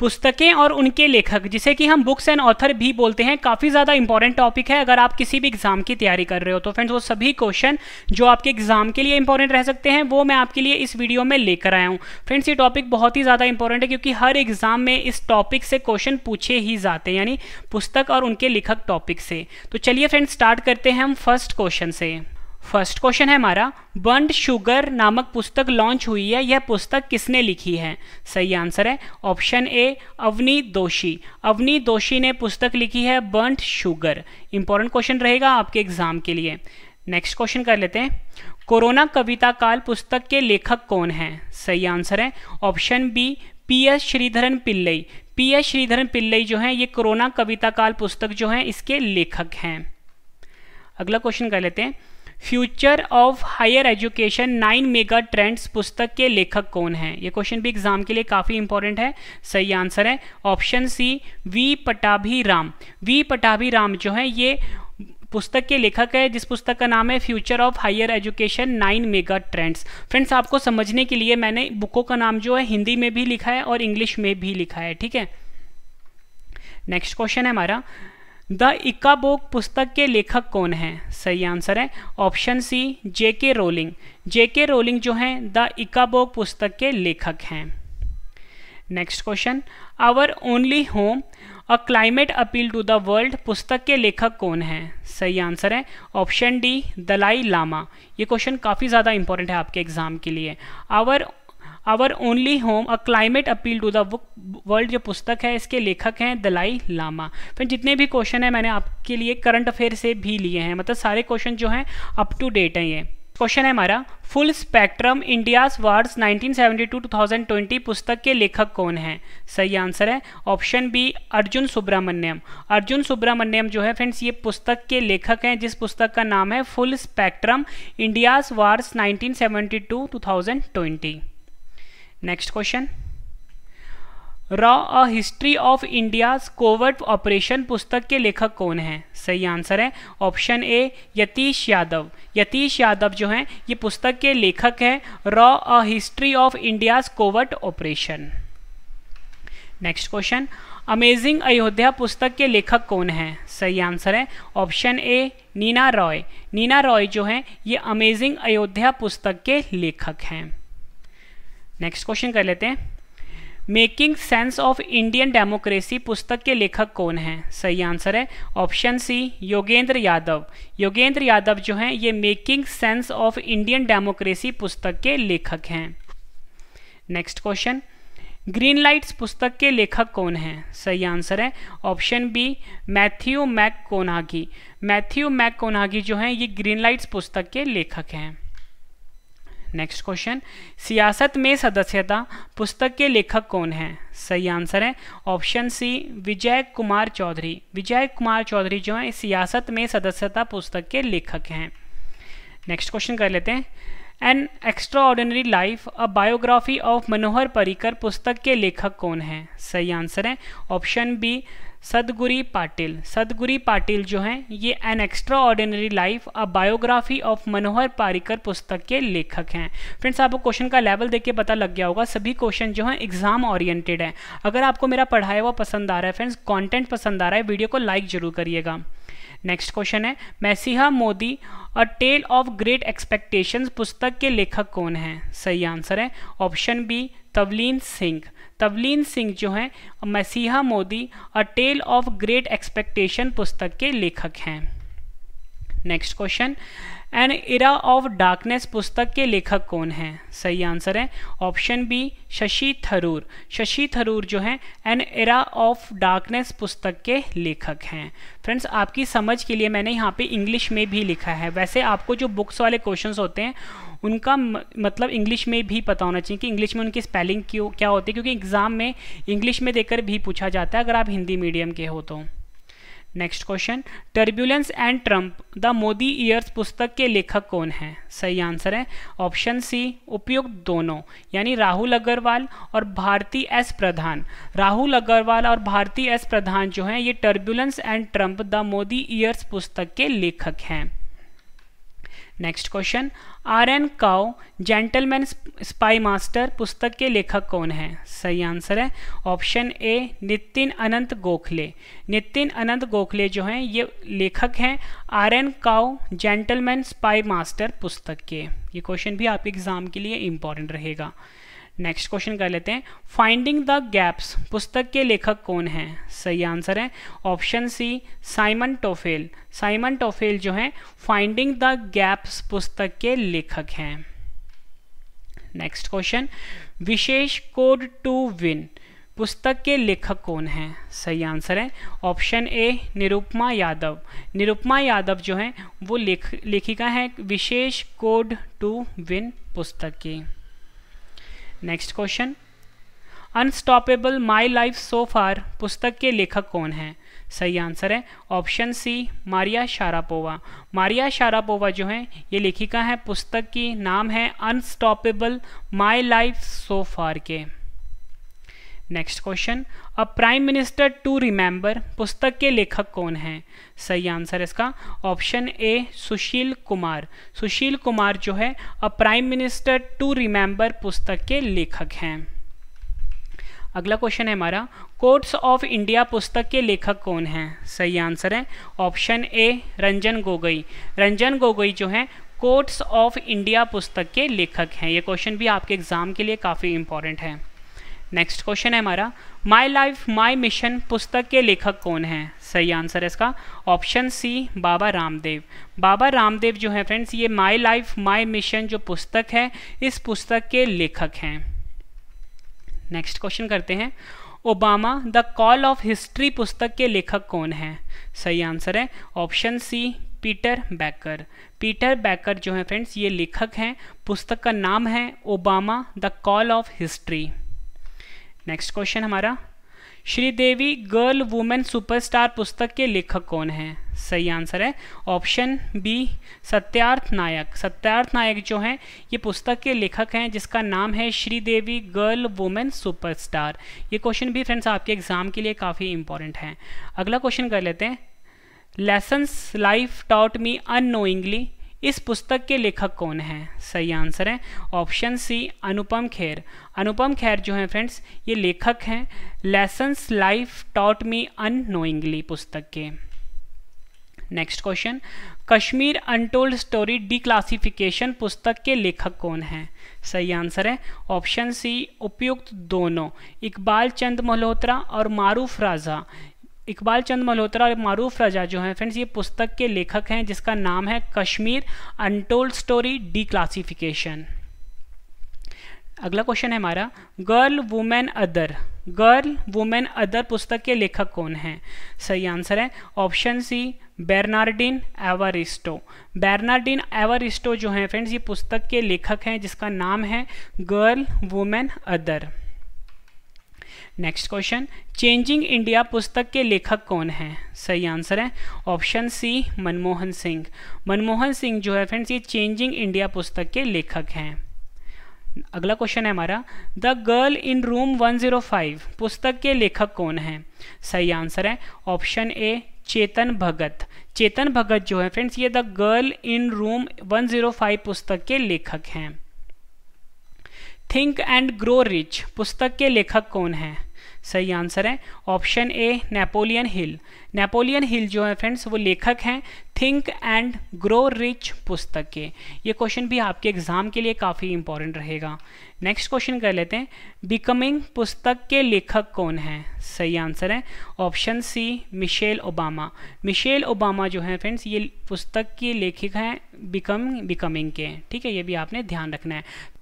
पुस्तकें और उनके लेखक जिसे कि हम बुक्स एंड ऑथर भी बोलते हैं काफ़ी ज़्यादा इंपॉर्टेंट टॉपिक है अगर आप किसी भी एग्जाम की तैयारी कर रहे हो तो फ्रेंड्स वो सभी क्वेश्चन जो आपके एग्जाम के लिए इंपॉर्टेंट रह सकते हैं वो मैं आपके लिए इस वीडियो में लेकर आया हूँ फ्रेंड्स ये टॉपिक बहुत ही ज़्यादा इंपॉर्टेंट है क्योंकि हर एग्जाम में इस टॉपिक से क्वेश्चन पूछे ही जाते हैं यानी पुस्तक और उनके लेखक टॉपिक से तो चलिए फ्रेंड्स स्टार्ट करते हैं हम फर्स्ट क्वेश्चन से फर्स्ट क्वेश्चन है हमारा बंड शुगर नामक पुस्तक लॉन्च हुई है यह पुस्तक किसने लिखी है सही आंसर है ऑप्शन ए अवनी दोषी अवनी दोषी ने पुस्तक लिखी है बंड शुगर इंपॉर्टेंट क्वेश्चन रहेगा आपके एग्जाम के लिए नेक्स्ट क्वेश्चन कर लेते हैं कोरोना कविता काल पुस्तक के लेखक कौन हैं सही आंसर है option B P S Sreedharan Pillai P S Sreedharan Pillai जो हैं ये कोरोना कविता काल पुस्तक जो है इसके लेखक हैं अगला क्वेश्चन कर लेते हैं future of higher education nine mega trends पुस्तक के लेखक कौन हैं ये क्वेश्चन भी एग्जाम के लिए काफ़ी इंपॉर्टेंट है सही आंसर है option C V Pattabhi Ram V Pattabhi Ram जो है ये पुस्तक के लेखक है जिस पुस्तक का नाम है future of higher education nine mega trends friends आपको समझने के लिए मैंने बुकों का नाम जो है हिंदी में भी लिखा है और इंग्लिश में भी लिखा है ठीक है नेक्स्ट क्वेश्चन है हमारा द इकाबोक पुस्तक के लेखक कौन हैं सही आंसर है ऑप्शन सी जे के रोलिंग जे के रोलिंग जो हैं द बुक पुस्तक के लेखक हैं next question our only home a climate appeal to the world पुस्तक के लेखक कौन हैं सही आंसर है ऑप्शन डी दलाई लामा ये क्वेश्चन काफ़ी ज़्यादा इंपॉर्टेंट है आपके एग्जाम के लिए our our only home a climate appeal to the book world जो पुस्तक है इसके लेखक हैं दलाई लामा फिर जितने भी क्वेश्चन हैं मैंने आपके लिए करंट अफेयर से भी लिए हैं मतलब सारे क्वेश्चन जो हैं अप टू डेट हैं ये क्वेश्चन है हमारा फुल स्पेक्ट्रम इंडियाज वार्ड्स 1972-2020 पुस्तक के लेखक कौन हैं सही आंसर है ऑप्शन बी अर्जुन सुब्रमण्यम अर्जुन सुब्रमण्यम जो है फ्रेंड्स ये पुस्तक के लेखक हैं जिस पुस्तक का नाम है full spectrum India's wars 1972-2020 next question रॉ a history of India covert operation पुस्तक के लेखक कौन हैं सही आंसर है ऑप्शन ए यतीश यादव यतीश यादव जो हैं ये पुस्तक के लेखक हैं रॉ a history of India covert operation next question amazing Ayodhya पुस्तक के लेखक कौन हैं सही आंसर है ऑप्शन ए नीना रॉय नीना रॉय जो हैं ये अमेजिंग अयोध्या पुस्तक के लेखक हैं नेक्स्ट क्वेश्चन कर लेते हैं making sense of Indian democracy पुस्तक के लेखक कौन हैं सही आंसर है ऑप्शन सी योगेंद्र यादव योगेंद्र यादव जो हैं ये making sense of Indian democracy पुस्तक के लेखक हैं नेक्स्ट क्वेश्चन ग्रीन लाइट्स पुस्तक के लेखक कौन हैं सही आंसर है option B Matthew McConaughey Matthew McConaughey जो हैं ये ग्रीन लाइट्स पुस्तक के लेखक हैं नेक्स्ट क्वेश्चन सियासत में सदस्यता पुस्तक के लेखक कौन हैं सही आंसर है ऑप्शन सी विजय कुमार चौधरी विजय कुमार चौधरी जो हैं सियासत में सदस्यता पुस्तक के लेखक हैं नेक्स्ट क्वेश्चन कर लेते हैं an extraordinary life a biography of Manohar Parrikar पुस्तक के लेखक कौन हैं सही आंसर है ऑप्शन बी सदगुरी पाटिल सदगुरी पाटिल जो हैं ये an extraordinary life a biography of Manohar Parrikar पुस्तक के लेखक हैं फ्रेंड्स आपको क्वेश्चन का लेवल देख के पता लग गया होगा सभी क्वेश्चन जो हैं एग्जाम ओरिएंटेड हैं अगर आपको मेरा पढ़ाया हुआ पसंद आ रहा है फ्रेंड्स कॉन्टेंट पसंद आ रहा है वीडियो को लाइक जरूर करिएगा नेक्स्ट क्वेश्चन है मैसीहा Modi a tale of great expectations पुस्तक के लेखक कौन हैं सही आंसर है ऑप्शन बी तवलीन सिंह तवलीन सिंह जो हैं मसीहा Modi a tale of great expectation पुस्तक के लेखक हैं next question an era of darkness पुस्तक के लेखक कौन हैं सही आंसर है ऑप्शन बी शशि थरूर शशि थरूर जो हैं एन इरा ऑफ डार्कनेस पुस्तक के लेखक हैं फ्रेंड्स आपकी समझ के लिए मैंने यहाँ पे इंग्लिश में भी लिखा है वैसे आपको जो बुक्स वाले क्वेश्चंस होते हैं उनका मतलब इंग्लिश में भी पता होना चाहिए कि इंग्लिश में उनकी स्पेलिंग क्यों क्या होती है क्योंकि एग्ज़ाम में इंग्लिश में देकर भी पूछा जाता है अगर आप हिंदी मीडियम के हो तो next question turbulence and Trump the Modi years पुस्तक के लेखक कौन हैं सही आंसर है ऑप्शन सी उपयुक्त दोनों यानी राहुल अग्रवाल और भारती एस प्रधान राहुल अग्रवाल और भारती एस प्रधान जो हैं ये turbulence and Trump the Modi years पुस्तक के लेखक हैं next question R N Kao gentleman spy master पुस्तक के लेखक कौन है सही आंसर है ऑप्शन ए नितिन अनंत गोखले नितिन अनंत गोखले जो हैं ये लेखक हैं R N Kao gentleman spy master पुस्तक के ये क्वेश्चन भी आपके एग्जाम के लिए इंपॉर्टेंट रहेगा नेक्स्ट क्वेश्चन कर लेते हैं फाइंडिंग द गैप्स पुस्तक के लेखक कौन हैं सही आंसर है option C Simon Taufel Simon Taufel जो हैं फाइंडिंग द गैप्स पुस्तक के लेखक हैं नेक्स्ट क्वेश्चन विशेष कोड टू विन पुस्तक के लेखक कौन हैं सही आंसर है ऑप्शन ए निरुपमा यादव निरुपमा यादव जो हैं वो लेख लेखिका हैं विशेष कोड टू विन पुस्तक की next question unstoppable my life so far पुस्तक के लेखक कौन हैं सही आंसर है option C Maria Sharapova Maria Sharapova जो है ये लेखिका है पुस्तक की नाम है unstoppable my life so far के next question a prime minister to remember पुस्तक के लेखक कौन हैं सही आंसर इसका ऑप्शन ए सुशील कुमार सुशील कुमार जो है a prime minister to remember पुस्तक के लेखक हैं अगला क्वेश्चन है हमारा कोर्ट्स ऑफ इंडिया पुस्तक के लेखक कौन हैं सही आंसर है ऑप्शन ए रंजन गोगोई रंजन गोगोई जो है कोर्ट्स ऑफ इंडिया पुस्तक के लेखक हैं ये क्वेश्चन भी आपके एग्जाम के लिए काफ़ी इंपॉर्टेंट है नेक्स्ट क्वेश्चन है हमारा माई लाइफ माई मिशन पुस्तक के लेखक कौन हैं सही आंसर है इसका ऑप्शन सी बाबा रामदेव बाबा रामदेव जो है फ्रेंड्स ये माई लाइफ माई मिशन जो पुस्तक है इस पुस्तक के लेखक हैं नेक्स्ट क्वेश्चन करते हैं Obama the call of history पुस्तक के लेखक कौन हैं सही आंसर है option C Peter Baker Peter Baker जो है फ्रेंड्स ये लेखक हैं पुस्तक का नाम है Obama the call of history next question हमारा श्रीदेवी गर्ल वुमेन सुपरस्टार पुस्तक के लेखक कौन हैं सही आंसर है ऑप्शन बी सत्यार्थ नायक सत्यार्थ नायक जो हैं ये पुस्तक के लेखक हैं जिसका नाम है श्रीदेवी गर्ल वुमेन सुपरस्टार ये क्वेश्चन भी फ्रेंड्स आपके एग्जाम के लिए काफ़ी इंपॉर्टेंट हैं अगला क्वेश्चन कर लेते हैं lessons life taught me unknowingly इस पुस्तक के लेखक कौन हैं सही आंसर है ऑप्शन सी अनुपम खेर अनुपम खेर जो हैं फ्रेंड्स ये लेखक हैं lessons life taught me unknowingly पुस्तक के next question Kashmir untold story declassification पुस्तक के लेखक कौन हैं सही आंसर है ऑप्शन सी उपयुक्त दोनों इकबाल चंद मल्होत्रा और मारूफ राजा इकबाल चंद मल्होत्रा और मारूफ राजा जो हैं फ्रेंड्स ये पुस्तक के लेखक हैं जिसका नाम है Kashmir untold story declassification अगला क्वेश्चन है हमारा girl women other girl women other पुस्तक के लेखक कौन हैं सही आंसर है ऑप्शन सी बेर्नार्डिन एवरिस्टो बेर्नार्डिन एवरिस्टो जो हैं फ्रेंड्स ये पुस्तक के लेखक हैं जिसका नाम है girl women other next question changing India पुस्तक के लेखक कौन हैं सही आंसर है ऑप्शन सी मनमोहन सिंह मनमोहन सिंह जो है फ्रेंड्स ये चेंजिंग इंडिया पुस्तक के लेखक हैं अगला क्वेश्चन है हमारा द गर्ल इन रूम 105 पुस्तक के लेखक कौन हैं सही आंसर है ऑप्शन ए चेतन भगत चेतन भगत जो है फ्रेंड्स ये द गर्ल इन रूम 105 पुस्तक के लेखक हैं थिंक एंड ग्रो रिच पुस्तक के लेखक कौन हैं सही आंसर है option A Napoleon Hill Napoleon Hill जो है फ्रेंड्स वो लेखक हैं थिंक एंड ग्रो रिच पुस्तक के ये क्वेश्चन भी आपके एग्जाम के लिए काफ़ी इंपॉर्टेंट रहेगा नेक्स्ट क्वेश्चन कर लेते हैं बिकमिंग पुस्तक के लेखक कौन हैं सही आंसर है option C Michelle Obama Michelle Obama जो है फ्रेंड्स ये पुस्तक के लेखक हैं बिकम बिकमिंग के ठीक है ये भी आपने ध्यान रखना है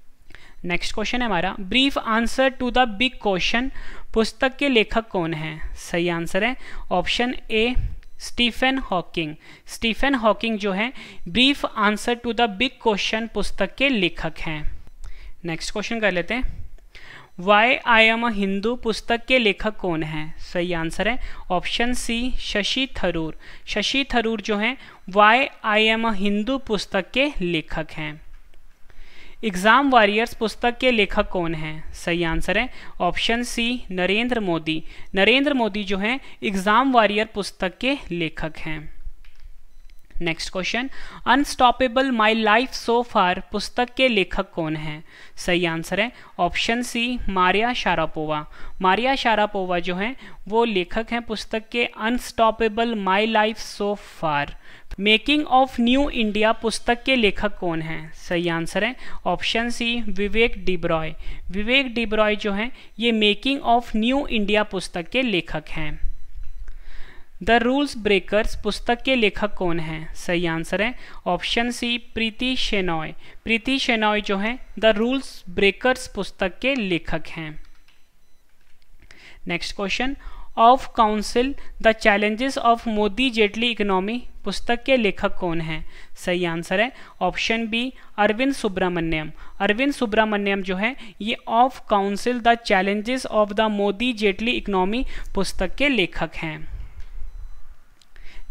नेक्स्ट क्वेश्चन है हमारा brief answer to the big question पुस्तक के लेखक कौन हैं सही आंसर है option A Stephen Hawking Stephen Hawking जो है brief answer to the big question पुस्तक के लेखक हैं नेक्स्ट क्वेश्चन कर लेते हैं why I am a Hindu पुस्तक के लेखक कौन हैं सही आंसर है ऑप्शन सी शशि थरूर शशि थरूर जो हैं why I am a Hindu पुस्तक के लेखक हैं एग्जाम वॉरियर्स पुस्तक के लेखक कौन हैं सही आंसर है ऑप्शन सी नरेंद्र मोदी नरेंद्र मोदी जो हैं एग्जाम वॉरियर पुस्तक के लेखक हैं next question unstoppable my life so far पुस्तक के लेखक कौन हैं सही आंसर है option C Maria Sharapova Maria Sharapova जो हैं वो लेखक हैं पुस्तक के unstoppable my life so far making of new India पुस्तक के लेखक कौन हैं सही आंसर है ऑप्शन सी विवेक डिब्रॉय विवेक डिब्रॉय जो हैं ये मेकिंग ऑफ न्यू इंडिया पुस्तक के लेखक हैं द रूल्स ब्रेकर्स पुस्तक के लेखक कौन हैं सही आंसर है ऑप्शन सी प्रीति शेनॉय प्रीति शेनॉय जो हैं द रूल्स ब्रेकर्स पुस्तक के लेखक हैं next question of counsel the challenges of Modi Jaitley economy पुस्तक के लेखक कौन हैं सही आंसर है ऑप्शन बी अरविंद सुब्रमण्यम अरविंद सुब्रमण्यम जो है ये of counsel the challenges of the Modi Jaitley economy पुस्तक के लेखक हैं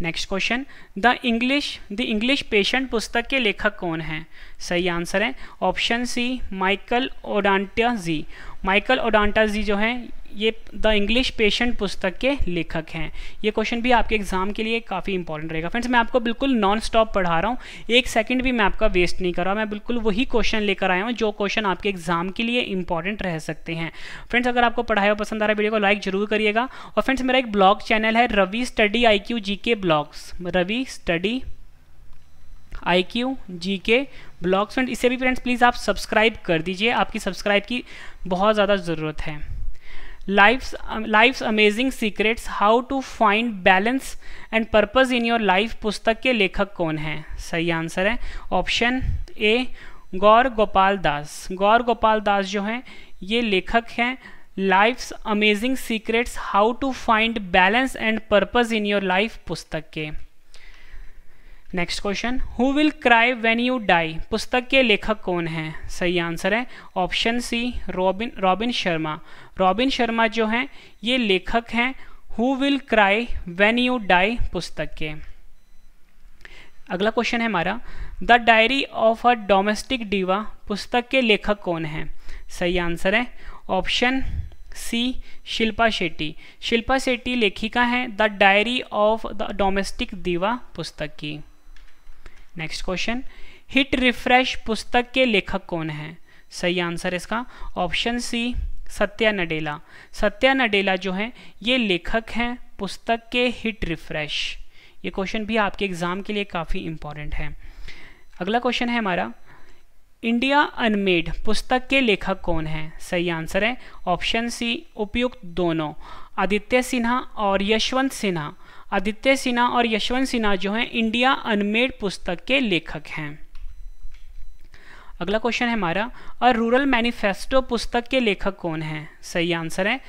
next question the English the English patient पुस्तक के लेखक कौन हैं सही आंसर है option C Michael Ondaatje Michael Ondaatje जो हैं ये द इंग्लिश पेशेंट पुस्तक के लेखक हैं ये क्वेश्चन भी आपके एग्जाम के लिए काफ़ी इंपॉर्टेंट रहेगा फ्रेंड्स मैं आपको बिल्कुल नॉन स्टॉप पढ़ा रहा हूँ एक सेकंड भी मैं आपका वेस्ट नहीं कर रहा मैं बिल्कुल वही क्वेश्चन लेकर आया हूँ जो क्वेश्चन आपके एग्जाम के लिए इंपॉर्टेंट रह सकते हैं फ्रेंड्स अगर आपको पढ़ाया पसंद आ रहा है वीडियो को लाइक जरूर करिएगा और फ्रेंड्स मेरा एक ब्लॉग चैनल है रवि स्टडी आई क्यू जी के blogs Ravi study I Q जी के ब्लॉग्स फ्रेंड्स इसे भी फ्रेंड्स प्लीज़ आप सब्सक्राइब कर दीजिए आपकी सब्सक्राइब की बहुत ज़्यादा ज़रूरत है life life amazing secrets how to find balance and purpose in your life पुस्तक के लेखक कौन हैं सही आंसर है ऑप्शन ए गौर गोपाल दास गौर गोपाल दास जो हैं ये लेखक हैं life's amazing secrets how to find balance and purpose in your life पुस्तक के next question who will cry when you die पुस्तक के लेखक कौन हैं सही आंसर है option C robin Robin Sharma robin Sharma जो हैं ये लेखक हैं who will cry when you die पुस्तक के अगला क्वेश्चन है हमारा the diary of a domestic diva पुस्तक के लेखक कौन हैं सही आंसर है ऑप्शन सी शिल्पा शेट्टी शिल्पा शेट्टी लेखिका हैं the diary of the domestic diva पुस्तक की नेक्स्ट क्वेश्चन हिट रिफ्रेश पुस्तक के लेखक कौन हैं सही आंसर इसका ऑप्शन सी सत्या नडेला सत्या नडेला जो है ये लेखक हैं पुस्तक के हिट रिफ्रेश ये क्वेश्चन भी आपके एग्ज़ाम के लिए काफ़ी इंपॉर्टेंट है अगला क्वेश्चन है हमारा इंडिया अनमेड पुस्तक के लेखक कौन हैं सही आंसर है ऑप्शन सी उपयुक्त दोनों आदित्य सिन्हा और यशवंत सिन्हा आदित्य सिन्हा और यशवंत सिन्हा जो हैं इंडिया अनमेड पुस्तक के लेखक हैं अगला क्वेश्चन है हमारा अ रूरल मैनिफेस्टो पुस्तक के लेखक कौन हैं सही आंसर है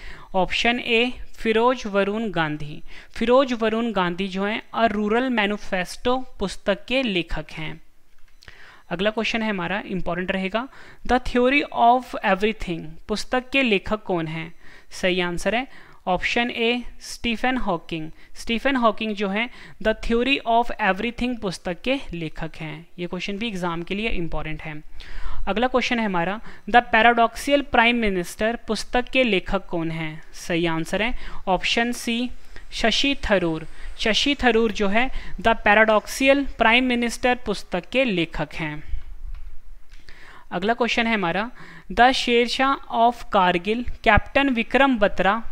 ऑप्शन ए फिरोज वरुण गांधी फिरोज वरुण गांधी जो हैं अ रूरल मैनिफेस्टो पुस्तक के लेखक हैं अगला क्वेश्चन है हमारा इंपॉर्टेंट रहेगा द थ्योरी ऑफ एवरीथिंग पुस्तक के लेखक कौन हैं सही आंसर है option A Stephen Hawking Stephen Hawking जो है द थ्योरी ऑफ एवरीथिंग पुस्तक के लेखक हैं ये क्वेश्चन भी एग्जाम के लिए इंपॉर्टेंट है अगला क्वेश्चन है हमारा द पैराडॉक्सियल प्राइम मिनिस्टर पुस्तक के लेखक कौन हैं सही आंसर है ऑप्शन सी शशि थरूर शशि थरूर जो है द पैराडॉक्सियल प्राइम मिनिस्टर पुस्तक के लेखक हैं अगला क्वेश्चन है हमारा the Shershah of Kargil captain Vikram Batra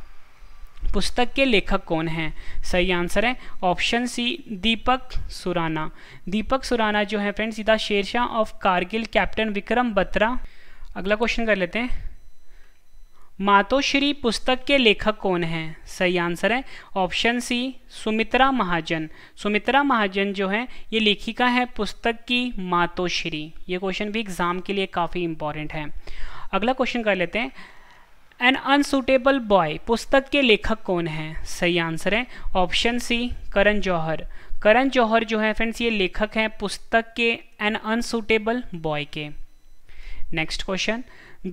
पुस्तक के लेखक कौन हैं सही आंसर है ऑप्शन सी दीपक सुराना दीपक सुराना जो है फ्रेंड सीधा शेरशाह ऑफ कारगिल कैप्टन विक्रम बत्रा अगला क्वेश्चन कर लेते हैं मातोश्री पुस्तक के लेखक कौन हैं सही आंसर है ऑप्शन सी सुमित्रा महाजन सुमित्रा महाजन जो है ये लेखिका है पुस्तक की मातोश्री ये क्वेश्चन भी एग्ज़ाम के लिए काफ़ी इंपॉर्टेंट है अगला क्वेश्चन कर लेते हैं एन अनसूटेबल बॉय पुस्तक के लेखक कौन हैं सही आंसर है ऑप्शन सी करण जौहर करण जौहर जो है फ्रेंड्स ये लेखक हैं पुस्तक के एन अनसूटेबल बॉय के next question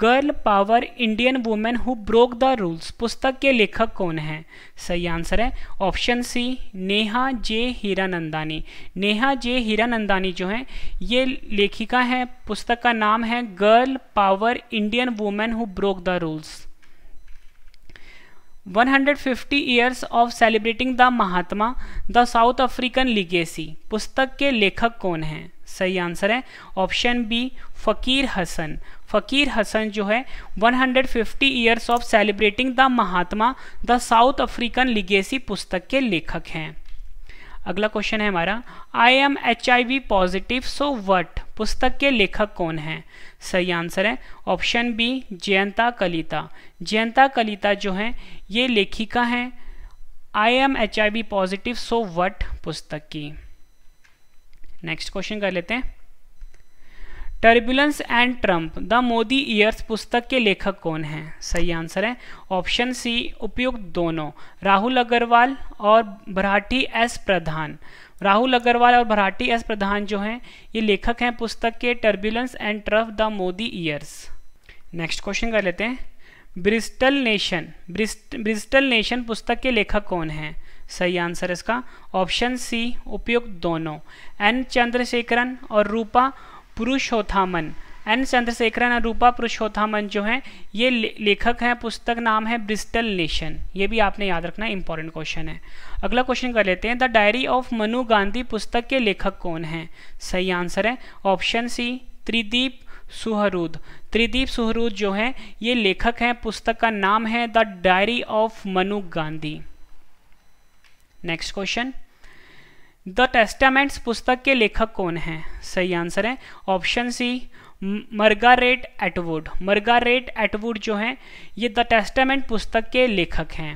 girl power Indian women who broke the rules पुस्तक के लेखक कौन हैं सही आंसर है option C Neha J Hiranandani Neha J Hiranandani जो हैं ये लेखिका हैं पुस्तक का नाम है girl power Indian women who broke the rules 150 years of celebrating the Mahatma the south African legacy पुस्तक के लेखक कौन हैं सही आंसर है ऑप्शन बी फ़कीर हसन फ़कीर हसन जो है 150 years of celebrating the Mahatma the south African legacy पुस्तक के लेखक हैं अगला क्वेश्चन है हमारा I am H I V positive so what पुस्तक के लेखक कौन हैं सही आंसर है ऑप्शन बी जयंता कलिता जयंता कलिता जो हैं ये लेखिका हैं I am H I V positive so what पुस्तक की नेक्स्ट क्वेश्चन कर लेते हैं turbulence and Trump the Modi years पुस्तक के लेखक कौन हैं सही आंसर है ऑप्शन सी उपयुक्त दोनों राहुल अग्रवाल और भराठी एस प्रधान राहुल अग्रवाल और भराठी एस प्रधान जो हैं ये लेखक हैं पुस्तक के turbulence and Trump the Modi years next question कर लेते हैं ब्रिस्टल नेशन ब्रिस्टल नेशन पुस्तक के लेखक कौन हैं सही आंसर इसका ऑप्शन सी उपयुक्त दोनों एन चंद्रशेखरन और रूपा पुरुषोत्थामन एन चंद्रशेखरन और रूपा पुरुषोत्थामन जो हैं ये लेखक हैं पुस्तक नाम है ब्रिस्टल नेशन ये भी आपने याद रखना इंपॉर्टेंट क्वेश्चन है अगला क्वेश्चन कर लेते हैं the diary of Manu Gandhi पुस्तक के लेखक कौन हैं सही आंसर है ऑप्शन सी त्रिदीप सुहरूद त्रिदीप सुहरूद जो हैं ये लेखक हैं पुस्तक का नाम है the diary of Manu Gandhi next question the testaments पुस्तक के लेखक कौन हैं सही आंसर है option C Margaret Atwood Margaret Atwood जो हैं ये द टेस्टामेंट पुस्तक के लेखक हैं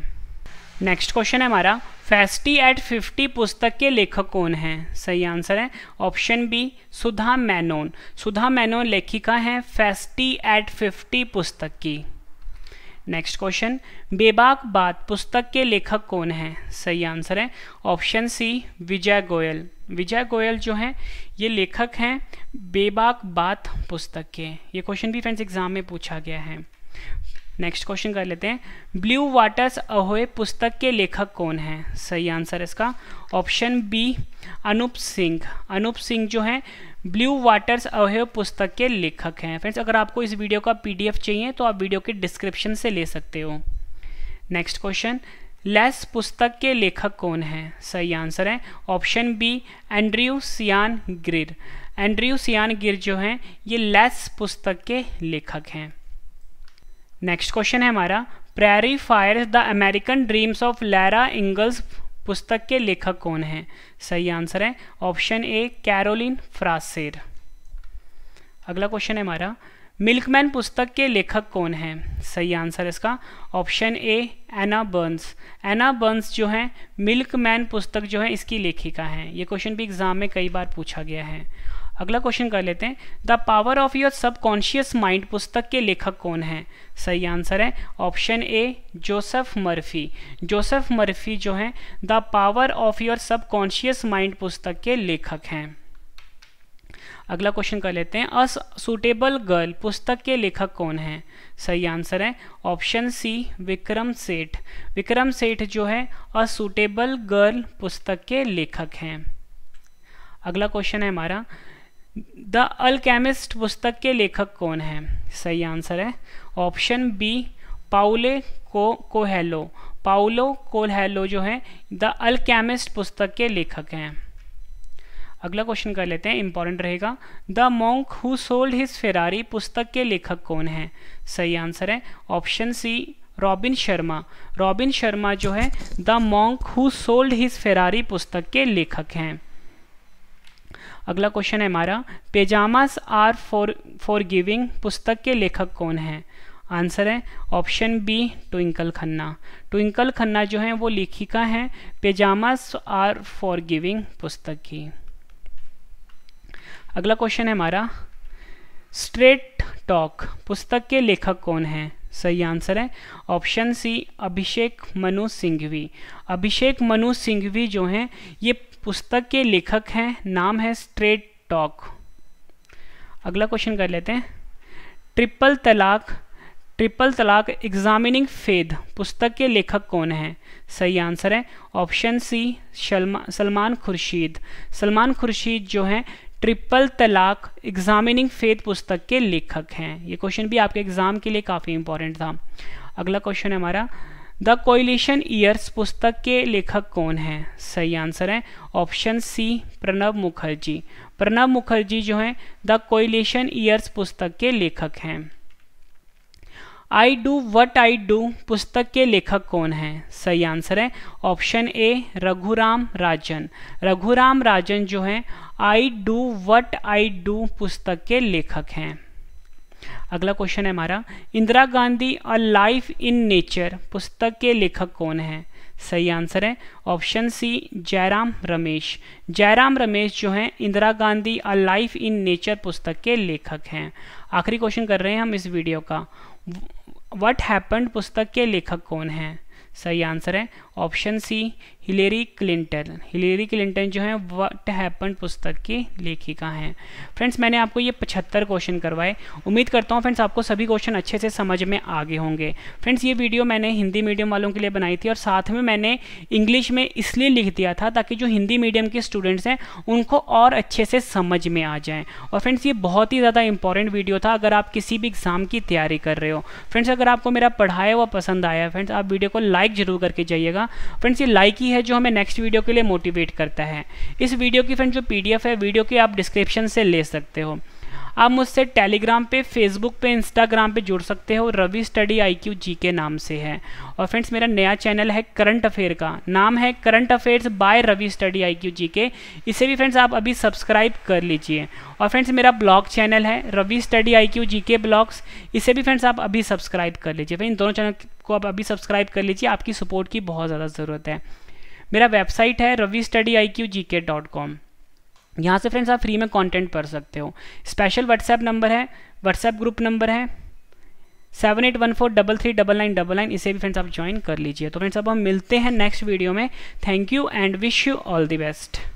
नेक्स्ट क्वेश्चन है हमारा फेस्टी एट फिफ्टी पुस्तक के लेखक कौन हैं सही आंसर है ऑप्शन बी सुधा मैनोन सुधा मैनोन लेखिका हैं फेस्टी एट फिफ्टी पुस्तक की नेक्स्ट क्वेश्चन बेबाक बात पुस्तक के लेखक कौन हैं सही आंसर है ऑप्शन सी विजय गोयल विजय गोयल जो हैं ये लेखक हैं बेबाक बात पुस्तक के ये क्वेश्चन भी फ्रेंड्स एग्जाम में पूछा गया है नेक्स्ट क्वेश्चन कर लेते हैं ब्लू वाटर्स अहोए पुस्तक के लेखक कौन हैं सही आंसर इसका ऑप्शन बी अनूप सिंह अनूप सिंह जो हैं ब्लू वाटर्स अहोए पुस्तक के लेखक हैं फ्रेंड्स अगर आपको इस वीडियो का पीडीएफ चाहिए तो आप वीडियो के डिस्क्रिप्शन से ले सकते हो नेक्स्ट क्वेश्चन लेस पुस्तक के लेखक कौन हैं सही आंसर है ऑप्शन बी एंड्रयू सियान गिर एंड्रयू सियान गिर जो हैं ये लेस पुस्तक के लेखक हैं नेक्स्ट क्वेश्चन है हमारा prairie fire the American dreams of Laura Ingalls पुस्तक के लेखक कौन हैं सही आंसर है ऑप्शन ए कैरोलिन फ्रासेर अगला क्वेश्चन है हमारा मिल्कमैन पुस्तक के लेखक कौन हैं सही आंसर इसका option A Anna Burns Anna Burns जो हैं मिल्कमैन पुस्तक जो है इसकी लेखिका हैं ये क्वेश्चन भी एग्जाम में कई बार पूछा गया है अगला क्वेश्चन कर लेते हैं the power of your subconscious mind पुस्तक के लेखक कौन हैं सही आंसर है option A Joseph Murphy Joseph Murphy जो हैं the power of your subconscious mind पुस्तक के लेखक हैं अगला क्वेश्चन कर लेते हैं अ सुटेबल गर्ल पुस्तक के लेखक कौन हैं सही आंसर है ऑप्शन सी विक्रम सेठ विक्रम सेठ जो है अ सुटेबल गर्ल पुस्तक के लेखक हैं अगला क्वेश्चन है हमारा द अल्केमिस्ट पुस्तक के लेखक कौन हैं सही आंसर है ऑप्शन बी पाउले को कोहेलो पाउलो कोहेलो जो है द अल्केमिस्ट पुस्तक के लेखक हैं अगला क्वेश्चन कर लेते हैं इंपॉर्टेंट रहेगा the monk who sold his Ferrari पुस्तक के लेखक कौन हैं सही आंसर है option C Robin Sharma robin Sharma जो है the monk who sold his Ferrari पुस्तक के लेखक हैं अगला क्वेश्चन है हमारा pyjamas are for forgiving पुस्तक के लेखक कौन हैं आंसर है ऑप्शन बी ट्विंकल खन्ना ट्विंकल खन्ना जो हैं वो लेखिका हैं पेजामास आर फॉर गिविंग पुस्तक की अगला क्वेश्चन है हमारा स्ट्रेट टॉक पुस्तक के लेखक कौन हैं सही आंसर है ऑप्शन सी अभिषेक मनु सिंघवी अभिषेक मनु सिंघवी जो हैं ये पुस्तक के लेखक हैं नाम है स्ट्रेट टॉक अगला क्वेश्चन कर लेते हैं ट्रिपल तलाक ट्रिपल तलाक एग्जामिनिंग फेद पुस्तक के लेखक कौन हैं सही आंसर है ऑप्शन सी सलमान खुर्शीद सलमान खुर्शीद जो हैं ट्रिपल तलाक एग्जामिनिंग फेद पुस्तक के लेखक हैं ये क्वेश्चन भी आपके एग्ज़ाम के लिए काफ़ी इंपॉर्टेंट था अगला क्वेश्चन है हमारा द कोइलेशन ईयर्स पुस्तक के लेखक कौन हैं सही आंसर है ऑप्शन सी प्रणब मुखर्जी प्रणब मुखर्जी जो हैं द कोइलेशन ईयर्स पुस्तक के लेखक हैं I do what I do पुस्तक के लेखक कौन हैं सही आंसर है ऑप्शन ए रघुराम राजन रघुराम राजन जो हैं I do what I do पुस्तक के लेखक हैं अगला क्वेश्चन है हमारा Indira Gandhi a life in nature पुस्तक के लेखक कौन है सही आंसर है ऑप्शन सी जयराम रमेश जयराम रमेश जो हैं Indira Gandhi a life in nature पुस्तक के लेखक हैं आखिरी क्वेश्चन कर रहे हैं हम इस वीडियो का वट हैपन्ड पुस्तक के लेखक कौन है सही आंसर है option C Hillary Clinton Hillary Clinton जो है वट हैपन पुस्तक की लेखिका हैं फ्रेंड्स मैंने आपको ये पचहत्तर क्वेश्चन करवाए उम्मीद करता हूँ फ्रेंड्स आपको सभी क्वेश्चन अच्छे से समझ में आगे होंगे फ्रेंड्स ये वीडियो मैंने हिंदी मीडियम वालों के लिए बनाई थी और साथ में मैंने इंग्लिश में इसलिए लिख दिया था ताकि जो हिंदी मीडियम के स्टूडेंट्स हैं उनको और अच्छे से समझ में आ जाएँ और फ्रेंड्स ये बहुत ही ज़्यादा इंपॉर्टेंट वीडियो था अगर आप किसी भी एग्ज़ाम की तैयारी कर रहे हो फ्रेंड्स अगर आपको मेरा पढ़ाया हुआ पसंद आया फ्रेंड्स आप वीडियो को लाइक ज़रूर करके जाइएगा फ्रेंड्स ये लाइक ही है जो हमें नेक्स्ट वीडियो के लिए मोटिवेट करता है इस वीडियो की फ्रेंड जो पी है वीडियो की आप डिस्क्रिप्शन से ले सकते हो आप मुझसे टेलीग्राम पे फेसबुक पे इंस्टाग्राम पे जुड़ सकते हो रवि स्टडी आई क्यू जी के नाम से है और फ्रेंड्स मेरा नया चैनल है करंट अफेयर का नाम है current affairs by Ravi study I Q जी के इसे भी फ्रेंड्स आप अभी सब्सक्राइब कर लीजिए और फ्रेंड्स मेरा ब्लॉग चैनल है रवि स्टडी आई क्यू जी के ब्लॉग्स इसे भी फ्रेंड्स आप अभी सब्सक्राइब कर लीजिए इन दोनों चैनल को आप अभी सब्सक्राइब कर लीजिए आपकी सपोर्ट की बहुत ज़्यादा ज़रूरत है मेरा वेबसाइट है रवि स्टडी आई क्यू जी के डॉट कॉम यहाँ से फ्रेंड्स आप फ्री में कंटेंट पढ़ सकते हो स्पेशल व्हाट्सएप नंबर है व्हाट्सएप ग्रुप नंबर है seven eight one four double three double nine double nine इसे भी फ्रेंड्स आप ज्वाइन कर लीजिए तो फ्रेंड्स अब हम मिलते हैं नेक्स्ट वीडियो में thank you and wish you all the best